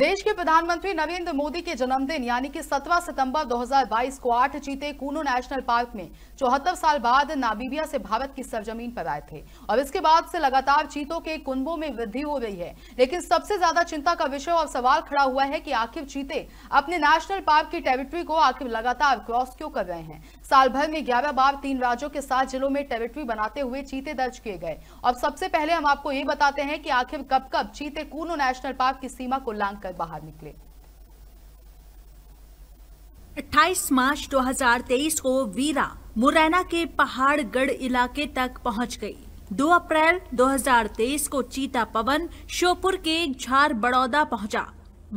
देश के प्रधानमंत्री नरेंद्र मोदी के जन्मदिन यानी कि 17 सितंबर 2022 को आठ चीते कूनो नेशनल पार्क में चौहत्तर साल बाद नाबीबिया से भारत की सरजमीन पर आए थे और इसके बाद से लगातार चीतों के कुनबों में वृद्धि हो रही है लेकिन सबसे ज्यादा चिंता का विषय और सवाल खड़ा हुआ है कि आखिर चीते अपने नेशनल पार्क की टेरिटरी को आखिर लगातार क्रॉस क्यों कर रहे हैं साल भर में ग्यारह बार तीन राज्यों के सात जिलों में टेरिटरी बनाते हुए चीते दर्ज किए गए और सबसे पहले हम आपको ये बताते हैं की आखिर कब कब चीते कूनो नेशनल पार्क की सीमा को लांग कर बाहर निकले 28 मार्च 2023 को वीरा मुरैना के पहाड़गढ़ इलाके तक पहुंच गई 2 अप्रैल 2023 को चीता पवन श्योपुर के झार बड़ौदा पहुंचा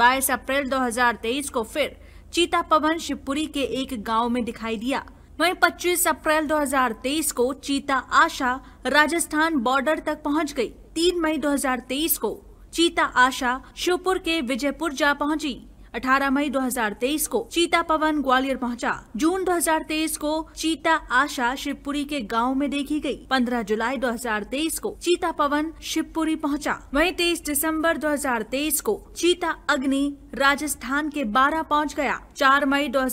22 अप्रैल 2023 को फिर चीता पवन शिवपुरी के एक गांव में दिखाई दिया वहीं 25 अप्रैल 2023 को चीता आशा राजस्थान बॉर्डर तक पहुंच गई 3 मई 2023 को चीता आशा श्योपुर के विजयपुर जा पहुंची 18 मई 2023 को चीता पवन ग्वालियर पहुंचा। जून 2023 को चीता आशा शिवपुरी के गांव में देखी गई। 15 जुलाई 2023 को चीता पवन शिवपुरी पहुंचा। वहीं 23 दिसंबर 2023 को चीता अग्नि राजस्थान के बारह पहुँच गया चार मई दो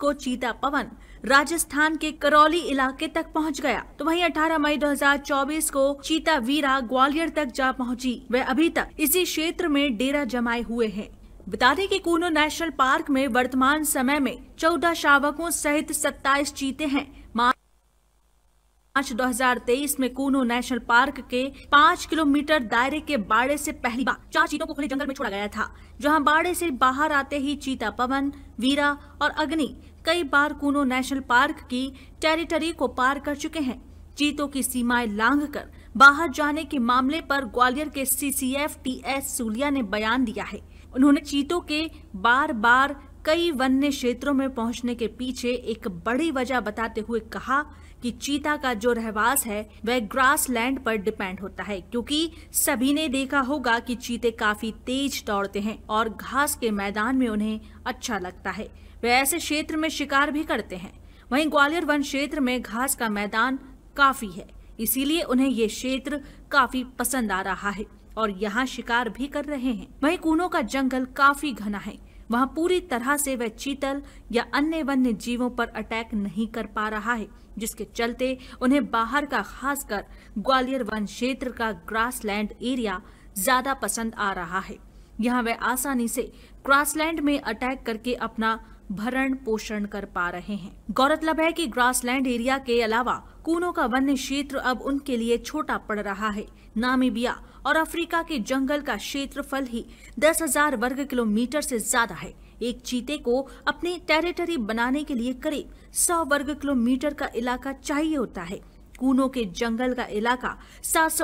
को चीता पवन राजस्थान के करौली इलाके तक पहुंच गया तो वहीं 18 मई 2024 को चीता वीरा ग्वालियर तक जा पहुंची वह अभी तक इसी क्षेत्र में डेरा जमाए हुए हैं बता दें कि कूनो नेशनल पार्क में वर्तमान समय में चौदह शावकों सहित 27 चीते हैं मार्च 2023 में कूनो नेशनल पार्क के पाँच किलोमीटर दायरे के बाड़े से पहली बार चार चीतों को खुले जंगल में छोड़ा गया था जहां बाड़े से बाहर आते ही चीता पवन वीरा और अग्नि कई बार कूनो नेशनल पार्क की टेरिटरी को पार कर चुके हैं चीतों की सीमाएं लांघकर बाहर जाने के मामले पर ग्वालियर के सीसीएफ टीएस सूलिया ने बयान दिया है उन्होंने चीतों के बार बार कई वन्य क्षेत्रों में पहुंचने के पीछे एक बड़ी वजह बताते हुए कहा कि चीता का जो रहवास है वह ग्रासलैंड पर डिपेंड होता है क्योंकि सभी ने देखा होगा कि चीते काफी तेज दौड़ते हैं और घास के मैदान में उन्हें अच्छा लगता है वे ऐसे क्षेत्र में शिकार भी करते हैं वहीं ग्वालियर वन क्षेत्र में घास का मैदान काफी है इसीलिए उन्हें ये क्षेत्र काफी पसंद आ रहा है और यहाँ शिकार भी कर रहे हैं वही कूनो का जंगल काफी घना है वहाँ पूरी तरह से वह चीतल या अन्य वन्य जीवों पर अटैक नहीं कर पा रहा है जिसके चलते उन्हें बाहर का खासकर ग्वालियर वन क्षेत्र का ग्रासलैंड एरिया ज्यादा पसंद आ रहा है यहाँ वह आसानी से ग्रासलैंड में अटैक करके अपना भरण पोषण कर पा रहे हैं गौरतलब है कि ग्रासलैंड एरिया के अलावा कूनों का वन्य क्षेत्र अब उनके लिए छोटा पड़ रहा है नामीबिया और अफ्रीका के जंगल का क्षेत्रफल ही दस हजार वर्ग किलोमीटर से ज्यादा है एक चीते को अपनी टेरिटरी बनाने के लिए करीब सौ वर्ग किलोमीटर का इलाका चाहिए होता है कूनों के जंगल का इलाका सात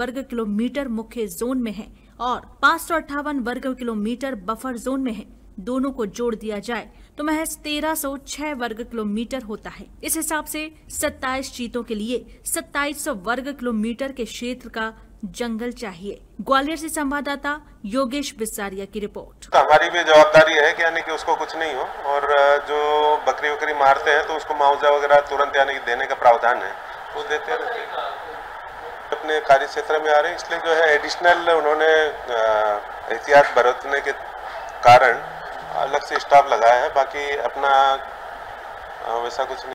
वर्ग किलोमीटर मुख्य जोन में है और पाँच वर्ग किलोमीटर बफर जोन में है दोनों को जोड़ दिया जाए तो महज 1306 वर्ग किलोमीटर होता है इस हिसाब से 27 चीतों के लिए 2700 वर्ग किलोमीटर के क्षेत्र का जंगल चाहिए ग्वालियर से संवाददाता योगेश बिसारिया की रिपोर्ट हमारी भी जवाबदारी है कि यानी कि उसको कुछ नहीं हो और जो बकरी वकरी मारते हैं तो उसको मुआवजा वगैरह तुरंत यानी कि देने का प्रावधान है वो देते हैं अपने कार्य क्षेत्र में आ रहे हैं इसलिए जो है एडिशनल उन्होंने एहतियात बरतने के कारण अलग से स्टाफ लगाया है बाकी अपना वैसा कुछ नहीं